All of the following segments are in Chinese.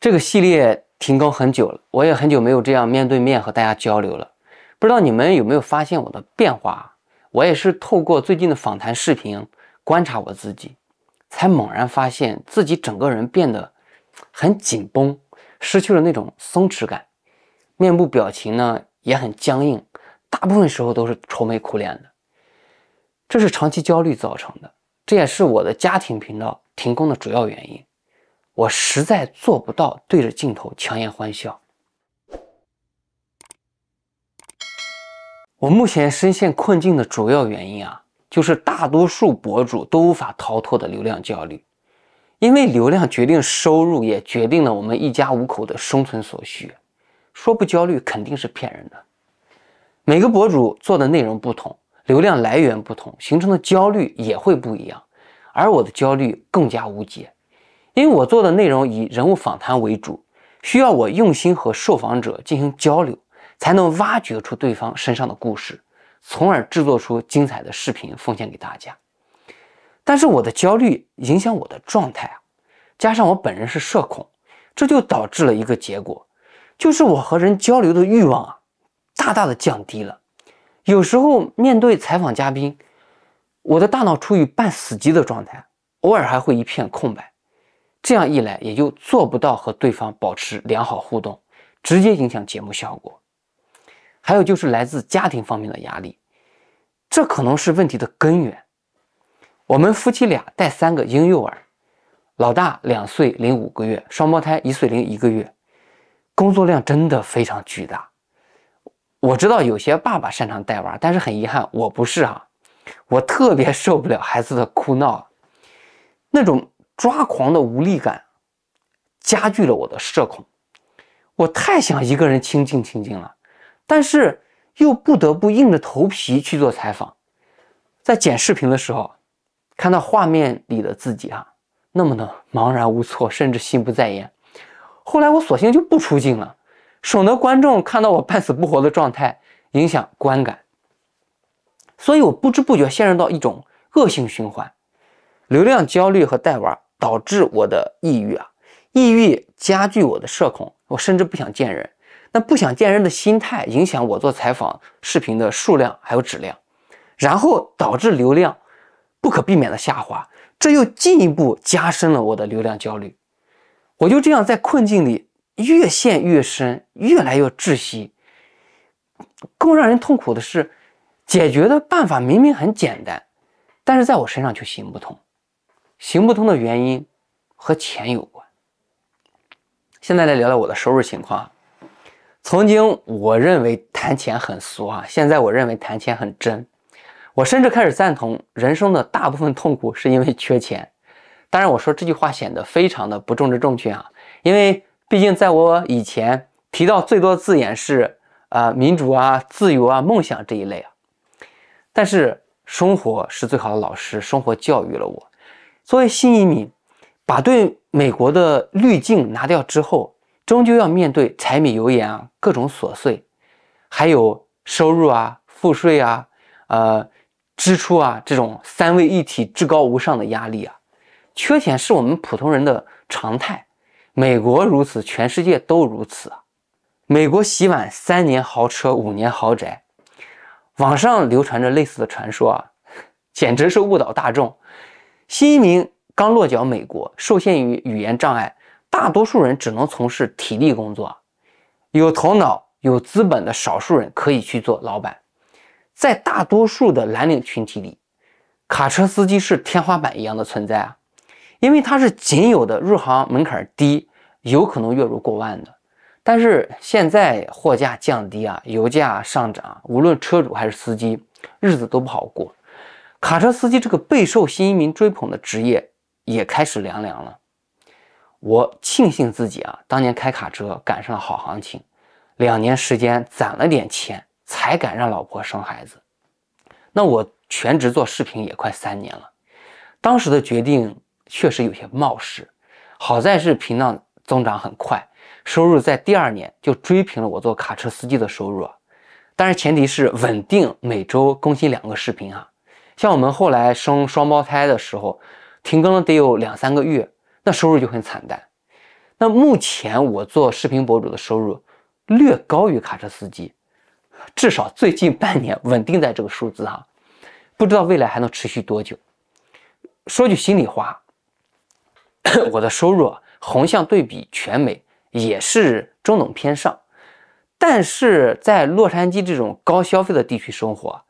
这个系列停更很久了，我也很久没有这样面对面和大家交流了。不知道你们有没有发现我的变化？我也是透过最近的访谈视频观察我自己，才猛然发现自己整个人变得很紧绷，失去了那种松弛感，面部表情呢也很僵硬，大部分时候都是愁眉苦脸的。这是长期焦虑造成的，这也是我的家庭频道停工的主要原因。我实在做不到对着镜头强颜欢笑。我目前深陷困境的主要原因啊，就是大多数博主都无法逃脱的流量焦虑。因为流量决定收入，也决定了我们一家五口的生存所需。说不焦虑肯定是骗人的。每个博主做的内容不同，流量来源不同，形成的焦虑也会不一样。而我的焦虑更加无解。因为我做的内容以人物访谈为主，需要我用心和受访者进行交流，才能挖掘出对方身上的故事，从而制作出精彩的视频奉献给大家。但是我的焦虑影响我的状态啊，加上我本人是社恐，这就导致了一个结果，就是我和人交流的欲望啊，大大的降低了。有时候面对采访嘉宾，我的大脑处于半死机的状态，偶尔还会一片空白。这样一来，也就做不到和对方保持良好互动，直接影响节目效果。还有就是来自家庭方面的压力，这可能是问题的根源。我们夫妻俩带三个婴幼儿，老大两岁零五个月，双胞胎一岁零一个月，工作量真的非常巨大。我知道有些爸爸擅长带娃，但是很遗憾我不是哈，我特别受不了孩子的哭闹，那种。抓狂的无力感加剧了我的社恐，我太想一个人清静清静了，但是又不得不硬着头皮去做采访。在剪视频的时候，看到画面里的自己啊，那么的茫然无措，甚至心不在焉。后来我索性就不出镜了，省得观众看到我半死不活的状态影响观感。所以，我不知不觉陷入到一种恶性循环：流量焦虑和带娃。导致我的抑郁啊，抑郁加剧我的社恐，我甚至不想见人。那不想见人的心态影响我做采访视频的数量还有质量，然后导致流量不可避免的下滑，这又进一步加深了我的流量焦虑。我就这样在困境里越陷越深，越来越窒息。更让人痛苦的是，解决的办法明明很简单，但是在我身上却行不通。行不通的原因和钱有关。现在来聊聊我的收入情况。曾经我认为谈钱很俗啊，现在我认为谈钱很真。我甚至开始赞同人生的大部分痛苦是因为缺钱。当然，我说这句话显得非常的不重视正确啊，因为毕竟在我以前提到最多的字眼是啊民主啊、自由啊、梦想这一类啊。但是生活是最好的老师，生活教育了我。作为新移民，把对美国的滤镜拿掉之后，终究要面对柴米油盐啊，各种琐碎，还有收入啊、赋税啊、呃、支出啊这种三位一体至高无上的压力啊。缺钱是我们普通人的常态，美国如此，全世界都如此。美国洗碗三年豪车，五年豪宅，网上流传着类似的传说啊，简直是误导大众。新移民刚落脚美国，受限于语言障碍，大多数人只能从事体力工作。有头脑、有资本的少数人可以去做老板。在大多数的蓝领群体里，卡车司机是天花板一样的存在啊，因为他是仅有的入行门槛低、有可能月入过万的。但是现在货价降低啊，油价上涨无论车主还是司机，日子都不好过。卡车司机这个备受新移民追捧的职业也开始凉凉了。我庆幸自己啊，当年开卡车赶上了好行情，两年时间攒了点钱，才敢让老婆生孩子。那我全职做视频也快三年了，当时的决定确实有些冒失，好在是频道增长很快，收入在第二年就追平了我做卡车司机的收入。啊。但是前提是稳定，每周更新两个视频啊。像我们后来生双胞胎的时候，停更了得有两三个月，那收入就很惨淡。那目前我做视频博主的收入，略高于卡车司机，至少最近半年稳定在这个数字哈。不知道未来还能持续多久。说句心里话，我的收入横向对比全美也是中等偏上，但是在洛杉矶这种高消费的地区生活。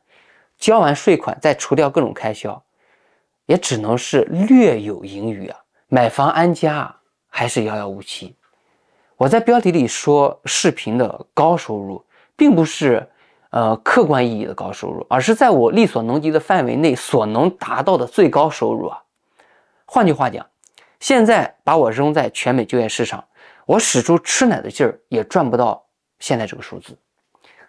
交完税款，再除掉各种开销，也只能是略有盈余啊！买房安家还是遥遥无期。我在标题里说视频的高收入，并不是呃客观意义的高收入，而是在我力所能及的范围内所能达到的最高收入啊。换句话讲，现在把我扔在全美就业市场，我使出吃奶的劲儿也赚不到现在这个数字，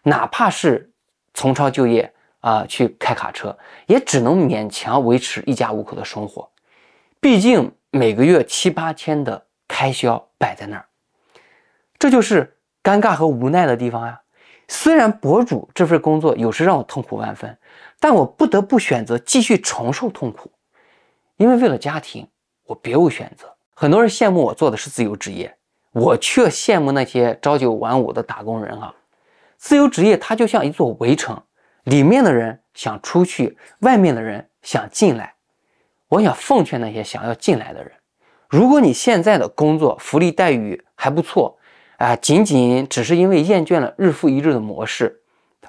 哪怕是重操旧业。啊，去开卡车也只能勉强维持一家五口的生活，毕竟每个月七八千的开销摆在那儿，这就是尴尬和无奈的地方呀。虽然博主这份工作有时让我痛苦万分，但我不得不选择继续承受痛苦，因为为了家庭，我别无选择。很多人羡慕我做的是自由职业，我却羡慕那些朝九晚五的打工人啊。自由职业它就像一座围城。里面的人想出去，外面的人想进来。我想奉劝那些想要进来的人：如果你现在的工作福利待遇还不错，啊，仅仅只是因为厌倦了日复一日的模式，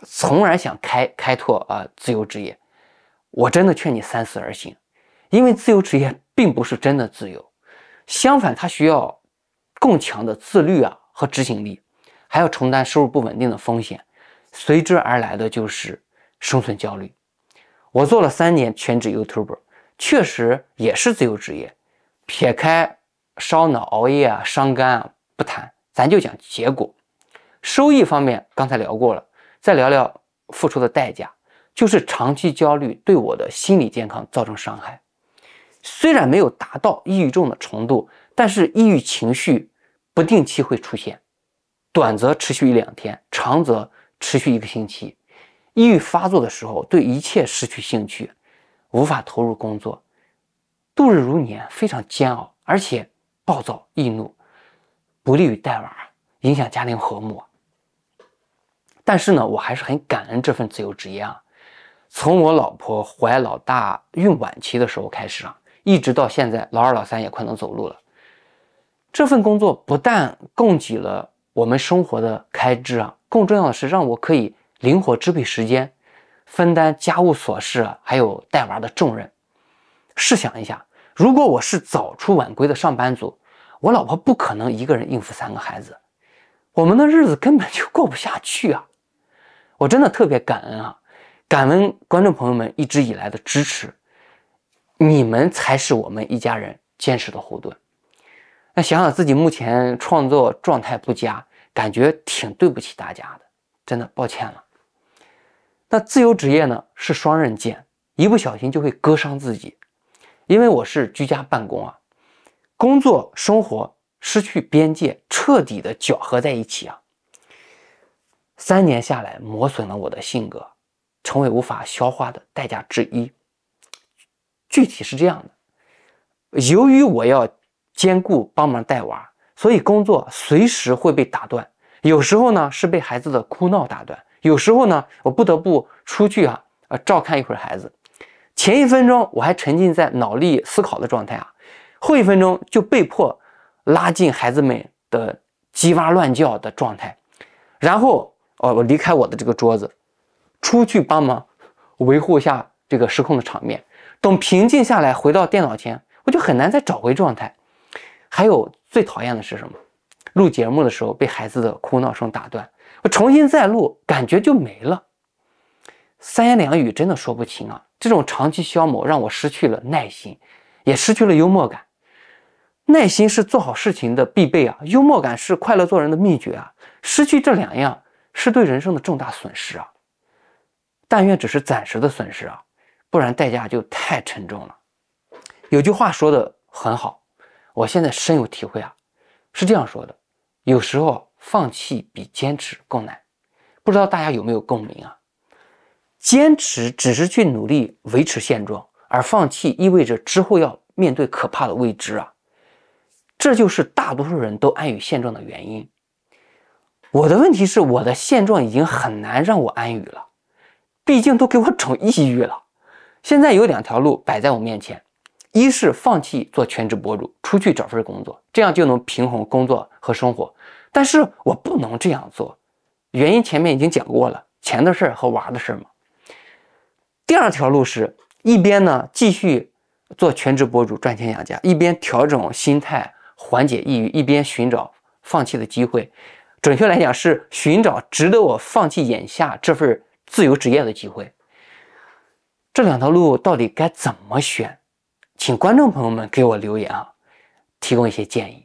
从而想开开拓啊自由职业，我真的劝你三思而行，因为自由职业并不是真的自由，相反，它需要更强的自律啊和执行力，还要承担收入不稳定的风险。随之而来的就是生存焦虑。我做了三年全职 YouTuber，确实也是自由职业。撇开烧脑、熬夜啊、伤肝啊不谈，咱就讲结果。收益方面刚才聊过了，再聊聊付出的代价，就是长期焦虑对我的心理健康造成伤害。虽然没有达到抑郁症的程度，但是抑郁情绪不定期会出现，短则持续一两天，长则。持续一个星期，抑郁发作的时候，对一切失去兴趣，无法投入工作，度日如年，非常煎熬，而且暴躁易怒，不利于带娃，影响家庭和睦。但是呢，我还是很感恩这份自由职业啊。从我老婆怀老大孕晚期的时候开始啊，一直到现在，老二老三也快能走路了。这份工作不但供给了我们生活的开支啊。更重要的是，让我可以灵活支配时间，分担家务琐事，还有带娃的重任。试想一下，如果我是早出晚归的上班族，我老婆不可能一个人应付三个孩子，我们的日子根本就过不下去啊！我真的特别感恩啊，感恩观众朋友们一直以来的支持，你们才是我们一家人坚持的后盾。那想想自己目前创作状态不佳。感觉挺对不起大家的，真的抱歉了。那自由职业呢是双刃剑，一不小心就会割伤自己，因为我是居家办公啊，工作生活失去边界，彻底的搅合在一起啊。三年下来，磨损了我的性格，成为无法消化的代价之一。具体是这样的，由于我要兼顾帮忙带娃，所以工作随时会被打断。有时候呢是被孩子的哭闹打断，有时候呢我不得不出去啊呃照看一会儿孩子，前一分钟我还沉浸在脑力思考的状态啊，后一分钟就被迫拉进孩子们的叽哇乱叫的状态，然后哦我离开我的这个桌子，出去帮忙维护一下这个失控的场面，等平静下来回到电脑前，我就很难再找回状态。还有最讨厌的是什么？录节目的时候被孩子的哭闹声打断，我重新再录，感觉就没了。三言两语真的说不清啊！这种长期消磨让我失去了耐心，也失去了幽默感。耐心是做好事情的必备啊，幽默感是快乐做人的秘诀啊。失去这两样是对人生的重大损失啊。但愿只是暂时的损失啊，不然代价就太沉重了。有句话说的很好，我现在深有体会啊，是这样说的。有时候放弃比坚持更难，不知道大家有没有共鸣啊？坚持只是去努力维持现状，而放弃意味着之后要面对可怕的未知啊！这就是大多数人都安于现状的原因。我的问题是，我的现状已经很难让我安于了，毕竟都给我 整抑郁了。现在有两条路摆在我面前。一是放弃做全职博主，出去找份工作，这样就能平衡工作和生活。但是我不能这样做，原因前面已经讲过了，钱的事儿和娃的事儿嘛。第二条路是一边呢继续做全职博主赚钱养家，一边调整心态缓解抑郁，一边寻找放弃的机会。准确来讲是寻找值得我放弃眼下这份自由职业的机会。这两条路到底该怎么选？请观众朋友们给我留言啊，提供一些建议。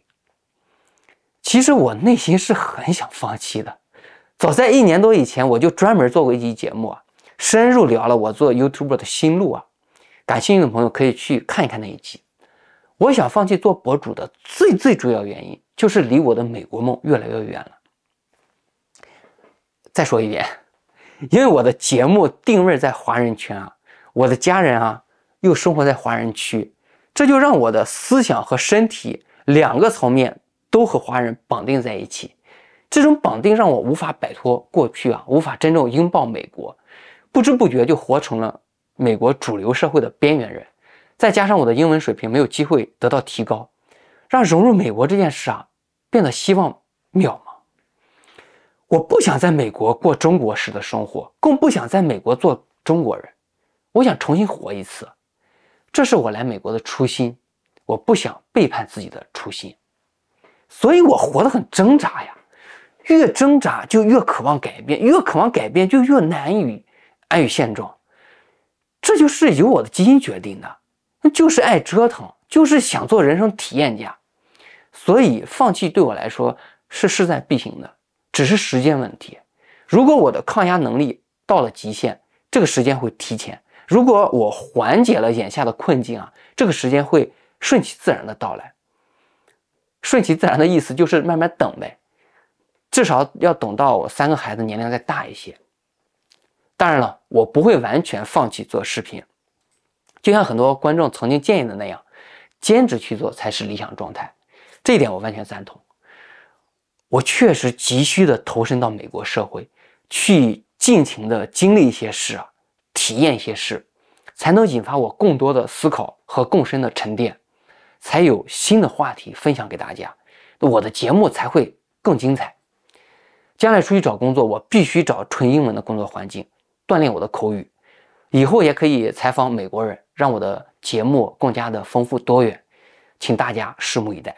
其实我内心是很想放弃的，早在一年多以前，我就专门做过一期节目啊，深入聊了我做 y o u t u b e 的心路啊。感兴趣的朋友可以去看一看那一期。我想放弃做博主的最最主要原因，就是离我的美国梦越来越远了。再说一遍，因为我的节目定位在华人圈啊，我的家人啊。又生活在华人区，这就让我的思想和身体两个层面都和华人绑定在一起。这种绑定让我无法摆脱过去啊，无法真正拥抱美国，不知不觉就活成了美国主流社会的边缘人。再加上我的英文水平没有机会得到提高，让融入美国这件事啊变得希望渺茫。我不想在美国过中国式的生活，更不想在美国做中国人。我想重新活一次。这是我来美国的初心，我不想背叛自己的初心，所以我活得很挣扎呀，越挣扎就越渴望改变，越渴望改变就越难以安于现状，这就是由我的基因决定的，那就是爱折腾，就是想做人生体验家，所以放弃对我来说是势在必行的，只是时间问题，如果我的抗压能力到了极限，这个时间会提前。如果我缓解了眼下的困境啊，这个时间会顺其自然的到来。顺其自然的意思就是慢慢等呗，至少要等到我三个孩子年龄再大一些。当然了，我不会完全放弃做视频，就像很多观众曾经建议的那样，兼职去做才是理想状态。这一点我完全赞同。我确实急需的投身到美国社会，去尽情的经历一些事啊。体验一些事，才能引发我更多的思考和更深的沉淀，才有新的话题分享给大家，我的节目才会更精彩。将来出去找工作，我必须找纯英文的工作环境，锻炼我的口语。以后也可以采访美国人，让我的节目更加的丰富多元。请大家拭目以待。